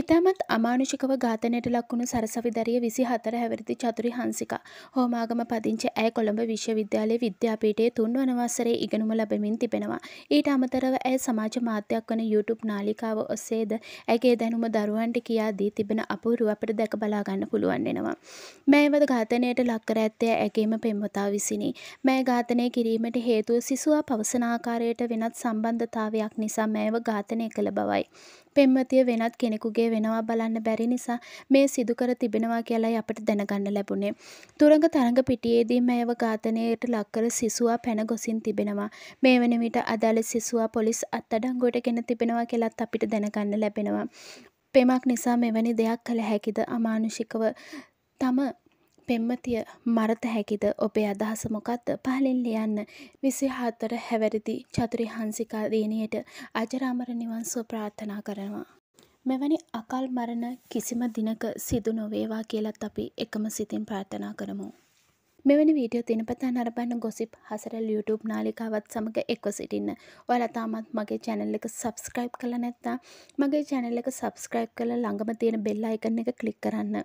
ඉතාමත් අමානුෂිකව ඝාතනයට ලක්වුණු සරසවිදරිය විසි හතර හැවරදි චතුරි හන්සික හෝමාගම පදිංචි ඇය කොළඹ විශ්වවිද්‍යාලය විද්‍යාපීටේ තුන්වන වසරේ ඉගෙනුම ලැබමින් තිබෙනවා. ඊට අමතරව ඇය සමාජ මාධ්‍යයක් වන YouTube නාලිකාව ඔස්සේද ඇගේ දැනුම දරුවන්ට කියා දී තිබෙන අපූරුව අපට දැක බලාගන්න පුළුවන් වෙනවා. මෑවද ඝාතනයට ලක්කර ඇත්තේ ඇගේම පෙම්වතා විසිනි. මෑ ඝාතනය කිරීමට හේතුව සිසුවා පවසනාකාරයට වෙනත් සම්බන්ධතාවයක් නිසා මෑව ඝාතනය කළ බවයි. පෙම්මතිය වෙනත් කෙනෙකුගේ වෙනවා බලන්න බැරි නිසා මේ සිදුකර තිබෙනවා කියලයි අපට දැනගන්න ලැබුණේ. තුරඟ තරඟ පිටියේදී මේව ඝාතනයට ලක්කර සිසුවා පැන ගොසින් තිබෙනවා. මේ වන විට අදාළ සිසුවා පොලිස් අත්තඩංගුවට ගෙන තිබෙනවා කියලත් අපිට දැනගන්න ලැබෙනවා. පෙමක් නිසා මෙවැනි දෙයක් කළ හැකිද අමානුෂිකව තම පෙම්මතිය මරත හැකිද ඔබේ අදහස මොකක්ද පහලින් ලියන්න විසි හත්තර හැවැරදි චතුරි හන්සිකා දීනයට අජරාමර නිවන්සෝ ප්‍රාර්ථනා කරනවා. මෙවැනි අකල් මරණ කිසිම දිනක සිදු නොවේවා කියලත් අපි එකම සිතින් ප්‍රාර්ථනා කරමු. මෙවැනි වීඩියෝ තිනපතා නරබන්න ගොසිප් හසරල් YouTube නාලිකාවත් සමඟ එක්ව සිටින්න. ඔයාලා තාමත් මගේ channel එක subscribe කළා නැත්නම් මගේ channel එක subscribe කරලා ළඟම තියෙන bell icon එක click කරන්න.